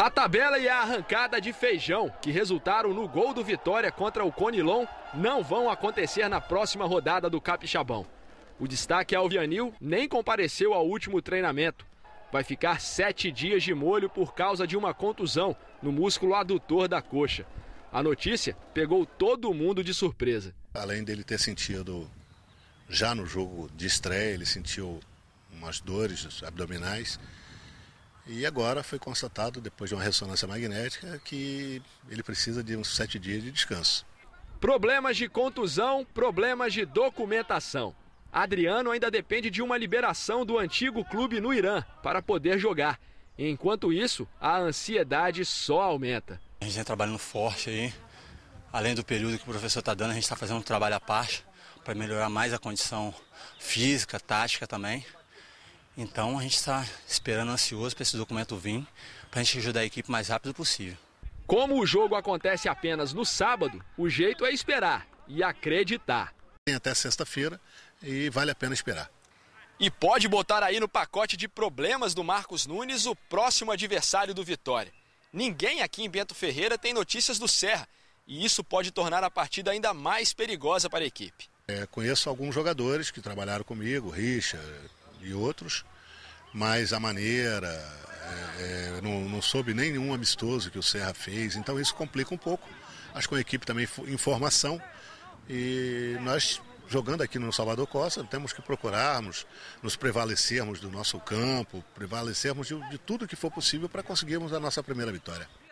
A tabela e a arrancada de feijão, que resultaram no gol do Vitória contra o Conilon, não vão acontecer na próxima rodada do Capixabão. O destaque é Vianil, nem compareceu ao último treinamento. Vai ficar sete dias de molho por causa de uma contusão no músculo adutor da coxa. A notícia pegou todo mundo de surpresa. Além dele ter sentido, já no jogo de estreia, ele sentiu umas dores abdominais e agora foi constatado, depois de uma ressonância magnética, que ele precisa de uns sete dias de descanso. Problemas de contusão, problemas de documentação. Adriano ainda depende de uma liberação do antigo clube no Irã para poder jogar. Enquanto isso, a ansiedade só aumenta. A gente está trabalhando forte aí. Além do período que o professor está dando, a gente está fazendo um trabalho à parte para melhorar mais a condição física, tática também. Então a gente está esperando ansioso para esse documento vir, para a gente ajudar a equipe o mais rápido possível. Como o jogo acontece apenas no sábado, o jeito é esperar e acreditar. Tem até sexta-feira e vale a pena esperar. E pode botar aí no pacote de problemas do Marcos Nunes o próximo adversário do Vitória. Ninguém aqui em Bento Ferreira tem notícias do Serra e isso pode tornar a partida ainda mais perigosa para a equipe. É, conheço alguns jogadores que trabalharam comigo, Richard, e outros, mas a maneira, é, é não, não soube nenhum amistoso que o Serra fez, então isso complica um pouco. Acho que a equipe também em formação e nós jogando aqui no Salvador Costa, temos que procurarmos nos prevalecermos do nosso campo, prevalecermos de, de tudo que for possível para conseguirmos a nossa primeira vitória.